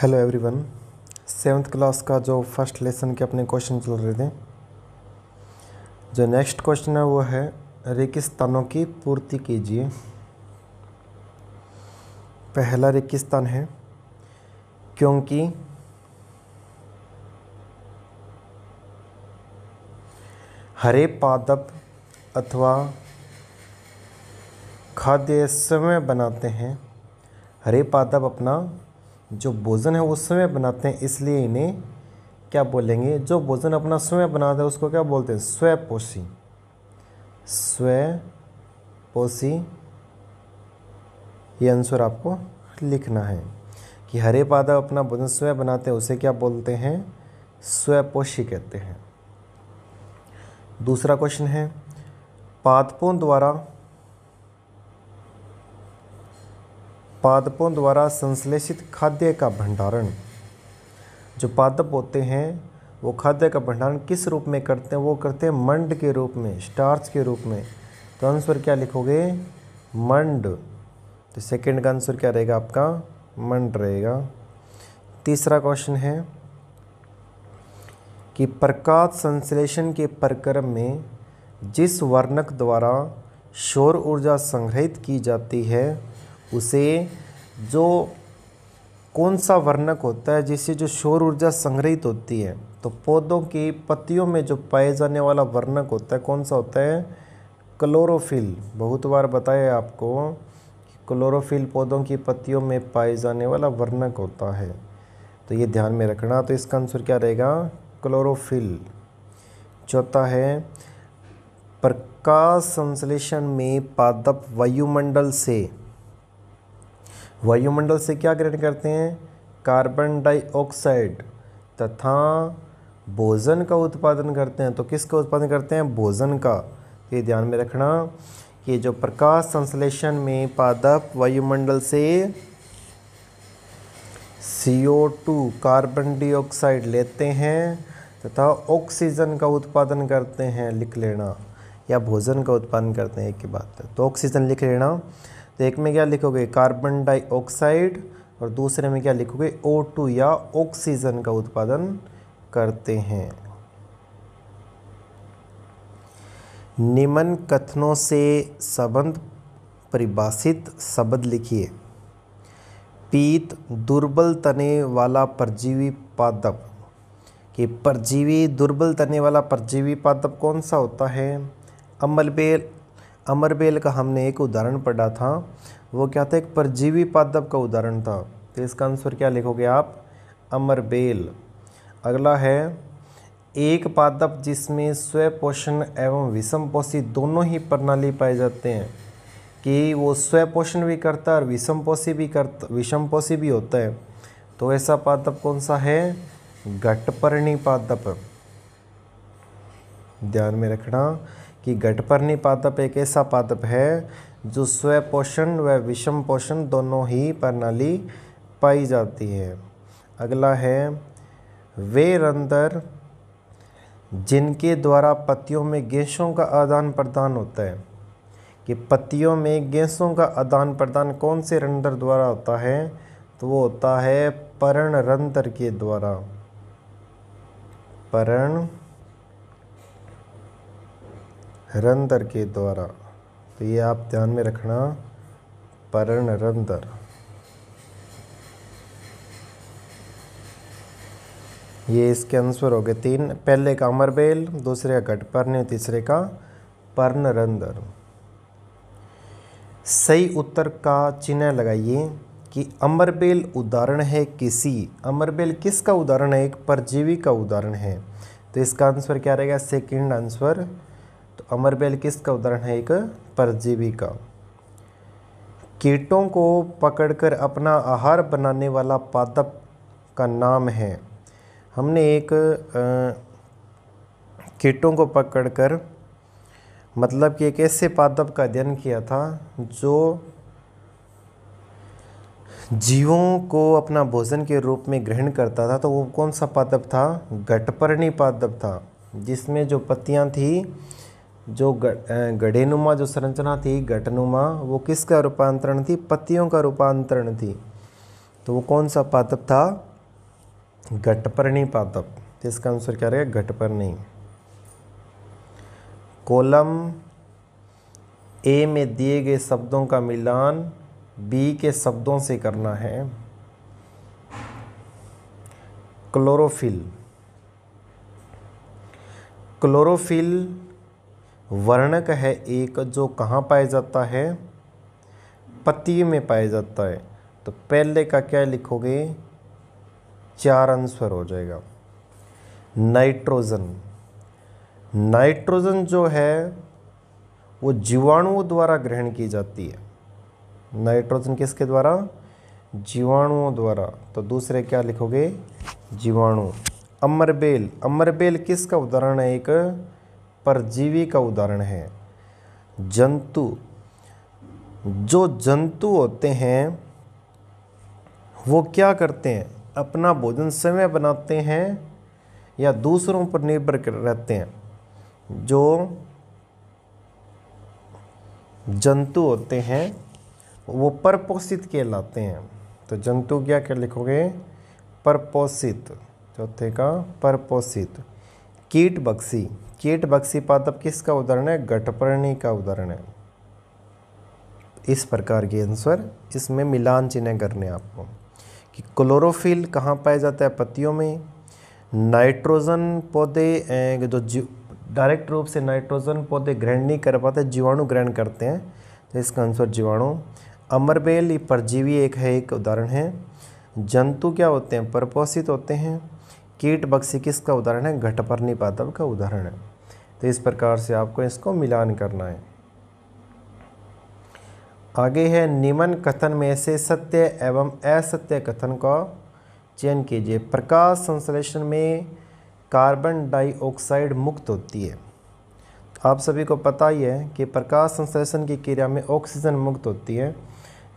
hello everyone seventh class का जो first lesson के अपने क्वेश्चन चल रहे थे जो नेक्स्ट क्वेश्चन है वो है रेगिस्तानों की पूर्ति कीजिए पहला रेगिस्तान है क्योंकि हरे पादप अथवा खाद्य समय बनाते हैं हरे पादप अपना जो भोजन है वो स्वयं बनाते हैं इसलिए इन्हें क्या बोलेंगे जो भोजन अपना स्वयं बनाते हैं उसको क्या बोलते हैं स्वपोषी स्वपोषी ये आंसर आपको लिखना है कि हरे पादव अपना भोजन स्वयं बनाते हैं उसे क्या बोलते हैं स्वपोषी कहते हैं दूसरा क्वेश्चन है पादपों द्वारा पादपों द्वारा संश्लेषित खाद्य का भंडारण जो पादप होते हैं वो खाद्य का भंडारण किस रूप में करते हैं वो करते हैं मंड के रूप में स्टार्च के रूप में तो आंसर क्या लिखोगे मंड तो सेकेंड का आंसर क्या रहेगा आपका मंड रहेगा तीसरा क्वेश्चन है कि प्रकाश संश्लेषण के प्रक्रम में जिस वर्णक द्वारा शौर ऊर्जा संग्रहित की जाती है उसे जो कौन सा वर्णक होता है जिससे जो सौर ऊर्जा संग्रहित होती है तो पौधों की पत्तियों में जो पाए जाने वाला वर्णक होता है कौन सा होता है क्लोरोफिल बहुत बार बताया आपको क्लोरोफिल पौधों की पत्तियों में पाए जाने वाला वर्णक होता है तो ये ध्यान में रखना तो इसका आंसर क्या रहेगा क्लोरोफिल चौथा है प्रकाश संश्लेषण में पादप वायुमंडल से वायुमंडल से क्या ग्रहण करते हैं कार्बन डाइऑक्साइड तथा भोजन का उत्पादन करते हैं तो किसका उत्पादन करते हैं भोजन का तो ये ध्यान में रखना कि जो प्रकाश संश्लेषण में पादप वायुमंडल से CO2 कार्बन डाइऑक्साइड लेते हैं तथा ऑक्सीजन का उत्पादन करते हैं लिख लेना या भोजन का उत्पादन करते हैं एक की बात तो ऑक्सीजन लिख लेना तो एक में क्या लिखोगे कार्बन डाइऑक्साइड और दूसरे में क्या लिखोगे ओ या ऑक्सीजन का उत्पादन करते हैं निम्न कथनों से संबंध परिभाषित शब्द लिखिए पीत दुर्बल तने वाला परजीवी पादप कि परजीवी दुर्बल तने वाला परजीवी पादप कौन सा होता है अमलबेल अमरबेल का हमने एक उदाहरण पढ़ा था वो क्या था एक परजीवी पादप का उदाहरण था तो इसका आंसर क्या लिखोगे आप अमरबेल अगला है एक पादप जिसमें स्वपोषण एवं विषम पोषी दोनों ही प्रणाली पाए जाते हैं कि वो स्वपोषण भी करता है और विषम पोषी भी करता पोषी भी होता है तो ऐसा पादप कौन सा है घटपर्णी पादप ध्यान में रखना कि घटपर्णी पादप एक ऐसा पादप है जो स्वपोषण व विषम पोषण दोनों ही प्रणाली पाई जाती है अगला है वे रंदर जिनके द्वारा पतियों में गैसों का आदान प्रदान होता है कि पतियों में गैसों का आदान प्रदान कौन से रंदर द्वारा होता है तो वो होता है परण रंदर के द्वारा परण रंध्र के द्वारा तो ये आप ध्यान में रखना परण रंध्र ये इसके आंसर हो गए तीन पहले का अमरबेल दूसरे का घटपर्ण तीसरे का पर्ण रंध्र सही उत्तर का चिन्ह लगाइए कि अमरबेल उदाहरण है किसी अमरबेल किसका उदाहरण है एक परजीवी का उदाहरण है तो इसका आंसर क्या रहेगा सेकंड आंसर अमरबेल किसका उदाहरण है एक परजीवी का कीटों को पकड़कर अपना आहार बनाने वाला पादप का नाम है हमने एक कीटों को पकड़कर मतलब कि एक ऐसे पादप का अध्ययन किया था जो जीवों को अपना भोजन के रूप में ग्रहण करता था तो वो कौन सा पादप था घटपर्णी पादप था जिसमें जो पत्तियां थी जो गढ़ेनुमा जो संरचना थी घटनुमा वो किसका रूपांतरण थी पत्तियों का रूपांतरण थी तो वो कौन सा पादप था घटपर्णी पादप इसका आंसर क्या रहेगा घटपर्णी कोलम ए में दिए गए शब्दों का मिलान बी के शब्दों से करना है क्लोरोफिल क्लोरोफिल वर्णक है एक जो कहाँ पाया जाता है पति में पाया जाता है तो पहले का क्या लिखोगे चार आंसर हो जाएगा नाइट्रोजन नाइट्रोजन जो है वो जीवाणुओं द्वारा ग्रहण की जाती है नाइट्रोजन किसके द्वारा जीवाणुओं द्वारा तो दूसरे क्या लिखोगे जीवाणु अमरबेल अमरबेल किसका उदाहरण है एक परजीवी का उदाहरण है जंतु जो जंतु होते हैं वो क्या करते हैं अपना भोजन समय बनाते हैं या दूसरों पर निर्भर कर रहते हैं जो जंतु होते हैं वो परपोषित कहलाते हैं तो जंतु क्या क्या लिखोगे परपोषित चौथे का परपोषित कीट बक्सी कीट बक्सी पादप किसका उदाहरण है गठपर्णी का उदाहरण है इस प्रकार के आंसर इसमें मिलान चिन्ह करने आपको कि क्लोरोफिल कहाँ पाया जाता है पत्तियों में नाइट्रोजन पौधे जो जीव डायरेक्ट रूप से नाइट्रोजन पौधे ग्रहण नहीं कर पाते जीवाणु ग्रहण करते हैं तो इसका आंसर जीवाणु अमरबेल ये परजीवी एक है एक उदाहरण है जंतु क्या होते हैं परपोषित होते हैं कीट बक्सी किसका उदाहरण है घटपर्णी पादप का उदाहरण है तो इस प्रकार से आपको इसको मिलान करना है आगे है निमन कथन में से सत्य एवं असत्य कथन का चयन कीजिए प्रकाश संश्लेषण में कार्बन डाइऑक्साइड मुक्त होती है आप सभी को पता ही है कि प्रकाश संश्लेषण की क्रिया में ऑक्सीजन मुक्त होती है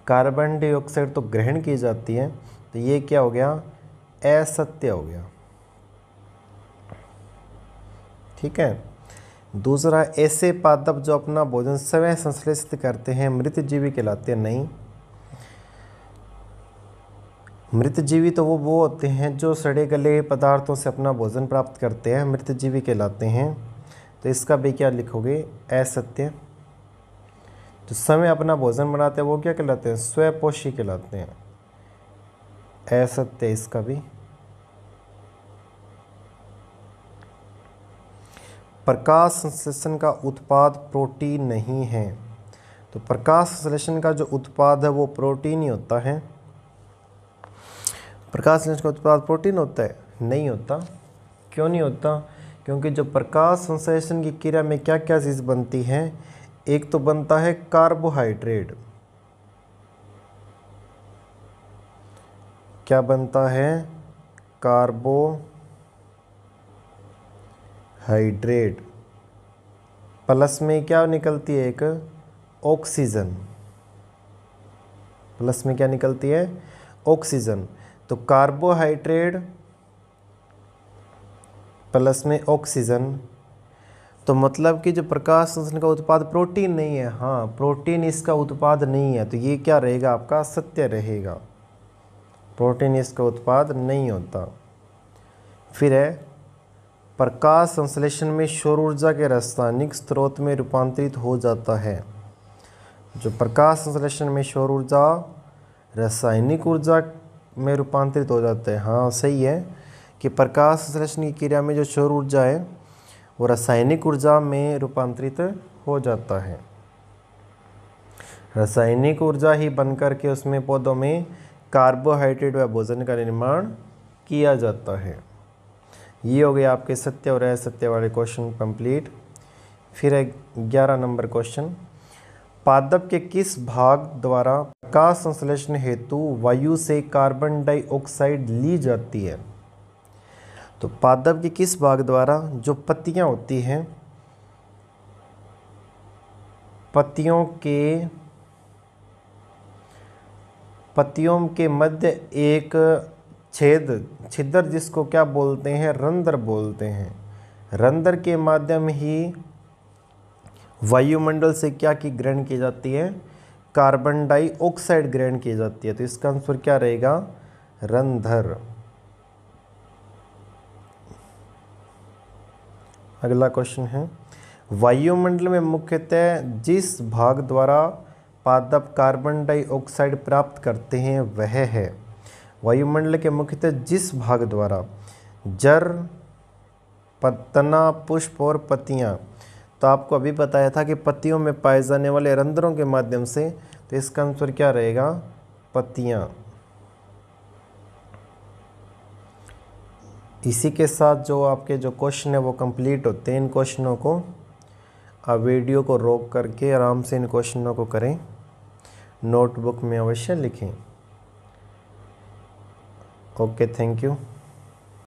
कार्बन डाइऑक्साइड तो ग्रहण की जाती है तो ये क्या हो गया असत्य हो गया ठीक है दूसरा ऐसे पादप जो अपना भोजन स्वयं संश्लेषित करते हैं मृत जीवी कहलाते नहीं मृत जीवी तो वो वो होते हैं जो सड़े गले पदार्थों से अपना भोजन प्राप्त करते हैं मृत जीवी कहलाते हैं तो इसका भी क्या लिखोगे असत्य जो समय अपना भोजन बनाते हैं वो क्या कहलाते हैं स्वयपोषी कहलाते हैं असत्य इसका भी प्रकाश संश्लेषण का उत्पाद प्रोटीन नहीं है तो प्रकाश संश्लेषण का जो उत्पाद है वो प्रोटीन ही होता है प्रकाश संश्लेषण का उत्पाद प्रोटीन होता है नहीं होता क्यों नहीं होता क्योंकि जो प्रकाश संश्लेषण की क्रिया में क्या क्या चीज़ बनती है एक तो बनता है कार्बोहाइड्रेट क्या बनता है कार्बो हाइड्रेट प्लस में क्या निकलती है एक ऑक्सीजन प्लस में क्या निकलती है ऑक्सीजन तो कार्बोहाइड्रेट प्लस में ऑक्सीजन तो मतलब कि जो प्रकाश संश्लेषण का उत्पाद प्रोटीन नहीं है हाँ प्रोटीन इसका उत्पाद नहीं है तो ये क्या रहेगा आपका सत्य रहेगा प्रोटीन इसका उत्पाद नहीं होता फिर है प्रकाश संश्लेषण में सौर ऊर्जा के रासायनिक स्रोत में रूपांतरित हो जाता है जो प्रकाश संश्लेषण में सौर ऊर्जा रासायनिक ऊर्जा में रूपांतरित हो जाता है हाँ सही है कि प्रकाश संश्लेषण की क्रिया में जो सौर ऊर्जा है वो रासायनिक ऊर्जा में रूपांतरित हो जाता है रासायनिक ऊर्जा ही बनकर के उसमें पौधों में कार्बोहाइड्रेट व भोजन का निर्माण किया जाता है ये हो गया आपके सत्य और असत्य वाले क्वेश्चन कंप्लीट फिर है ग्यारह नंबर क्वेश्चन पादप के किस भाग द्वारा प्रकाश संश्लेषण हेतु वायु से कार्बन डाइऑक्साइड ली जाती है तो पादप के किस भाग द्वारा जो पत्तियां होती हैं पत्तियों के पत्तियों के मध्य एक छेद छिद्र जिसको क्या बोलते हैं रंध्र बोलते हैं रंध्र के माध्यम ही वायुमंडल से क्या की ग्रहण की जाती है कार्बन डाइऑक्साइड ग्रहण की जाती है तो इसका आंसर क्या रहेगा रंधर अगला क्वेश्चन है वायुमंडल में मुख्यतः जिस भाग द्वारा पादप कार्बन डाइऑक्साइड प्राप्त करते हैं वह है वायुमंडल के मुख्यतः जिस भाग द्वारा जर पत्तना पुष्प और पत्तियाँ तो आपको अभी बताया था कि पत्तियों में पाए जाने वाले रंध्रों के माध्यम से तो इसका आंसर क्या रहेगा पत्तियाँ इसी के साथ जो आपके जो क्वेश्चन है वो कंप्लीट होते हैं इन क्वेश्चनों को आप वीडियो को रोक करके आराम से इन क्वेश्चनों को करें नोटबुक में अवश्य लिखें ओके थैंक यू